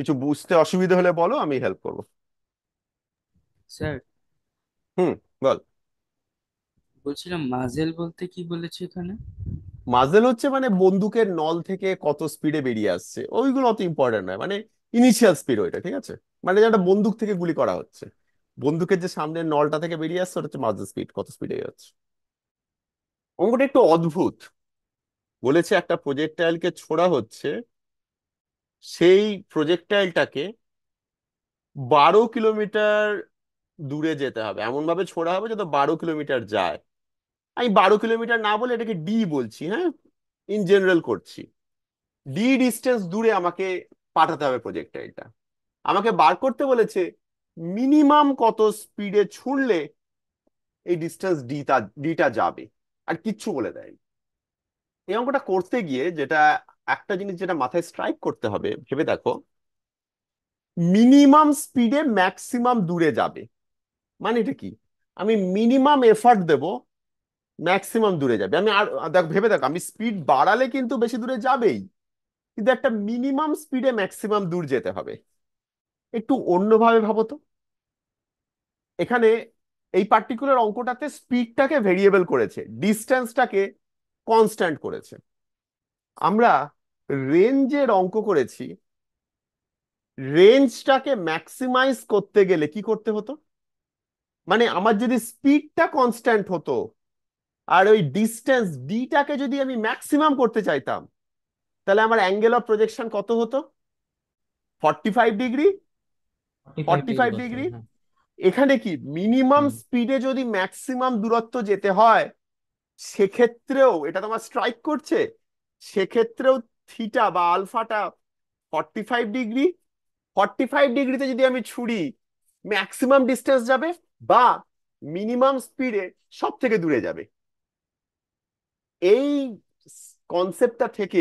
কিছু বুঝতে অসুবিধা হলে বলো আমি হেল্প করব স্যার হুম বল বলছিলাম মাজেল বলতে কি বলেছে এখানে মাজেল হচ্ছে মানে বন্দুকের নল থেকে কত স্পিডে বেরিয়ে আসছে ওইগুলো অত ইম্পর্টেন্ট নয় মানে ইনিশিয়াল স্পিড ওইটা ঠিক আছে মানে যেটা বন্দুক থেকে গুলি করা হচ্ছে বন্দুকের যে সামনের নলটা থেকে বেরিয়ে আসছে ওটা হচ্ছে মাজেল স্পিড কত স্পিডে যাচ্ছে অঙ্কটা একটু অদ্ভুত বলেছে একটা প্রজেক্টাইলকে ছোড়া হচ্ছে সেই প্রজেক্টাইলটাকে বারো কিলোমিটার দূরে যেতে হবে এমনভাবে ছোড়া হবে যাতে বারো কিলোমিটার যায় আমি বারো কিলোমিটার না বলে এটাকে ডি বলছি হ্যাঁ ইন জেনারেল করছি ডি ডিস্টেন্স দূরে আমাকে পাঠাতে হবে প্রজেক্টাইলটা আমাকে বার করতে বলেছে মিনিমাম কত স্পিডে ছুড়লে এই ডিস্টেন্স ডি তা ডিটা যাবে আর কিচ্ছু বলে দেয়নি এই অঙ্কটা করতে গিয়ে যেটা একটা জিনিস যেটা মাথায় স্ট্রাইক করতে হবে ভেবে দেখো মিনিমাম স্পিডে ম্যাক্সিমাম দূরে যাবে মানে এটা কি আমি মিনিমাম এফার্ট দেব ম্যাক্সিমাম দূরে যাবে আমি আর দেখো ভেবে দেখো আমি স্পিড বাড়ালে কিন্তু বেশি দূরে যাবেই কিন্তু একটা মিনিমাম স্পিডে ম্যাক্সিমাম দূর যেতে হবে একটু অন্যভাবে ভাবো তো এখানে এই পার্টিকুলার অঙ্কটাতে স্পিডটাকে ভেরিয়েবল করেছে ডিস্ট্যান্সটাকে কনস্ট্যান্ট করেছে আমরা রেঞ্জের অঙ্ক করেছি রেঞ্জটাকে ম্যাক্সিমাইজ করতে গেলে কি করতে হতো মানে আমার যদি স্পিডটা কনস্ট্যান্ট হতো আর ওই ডিস্টেন্স ডিটাকে যদি আমি ম্যাক্সিমাম করতে চাইতাম তাহলে আমার অ্যাঙ্গেল অফ প্রজেকশন কত হতো forty five degree forty five degree এখানে কি মিনিমাম স্পিডে যদি ম্যাক্সিমাম দূরত্ব যেতে হয় সেক্ষেত্রেও এটা তোমার স্ট্রাইক করছে সেক্ষেত্রেও থিটা বা আলফাটা forty five degree forty five ডিগ্রিতে যদি আমি ছুরি ম্যাক্সিমাম ডিস্টেন্স যাবে বা মিনিমাম স্পিডে সব থেকে দূরে যাবে এই কনসেপ্টটা থেকে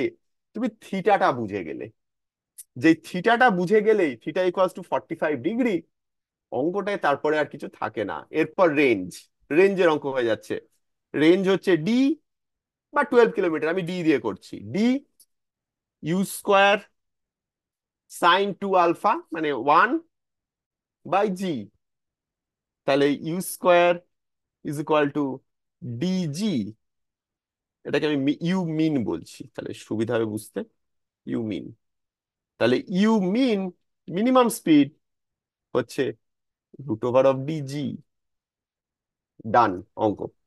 তুমি থিটাটা বুঝে গেলে যে থিটাটা বুঝে গেলেই theta equals to forty five degree অঙ্কটায় তারপরে আর কিছু থাকে না এরপর রেঞ্জ রেঞ্জের অঙ্ক হয়ে যাচ্ছে রেঞ্জ হচ্ছে ডি বা টুয়েলভ কিলোমিটার আমি ডি দিয়ে করছি D U square sine two alpha মানে ওয়ান বাই জি তাহলে U square is equal to DG এটাকে আমি ইউ মিন বলছি তাহলে সুবিধা হবে বুঝতে ইউ মিন তাহলে ইউ মিন মিনিমাম স্পিড হচ্ছে রুট ওভার অফ ডিজি ডান অঙ্ক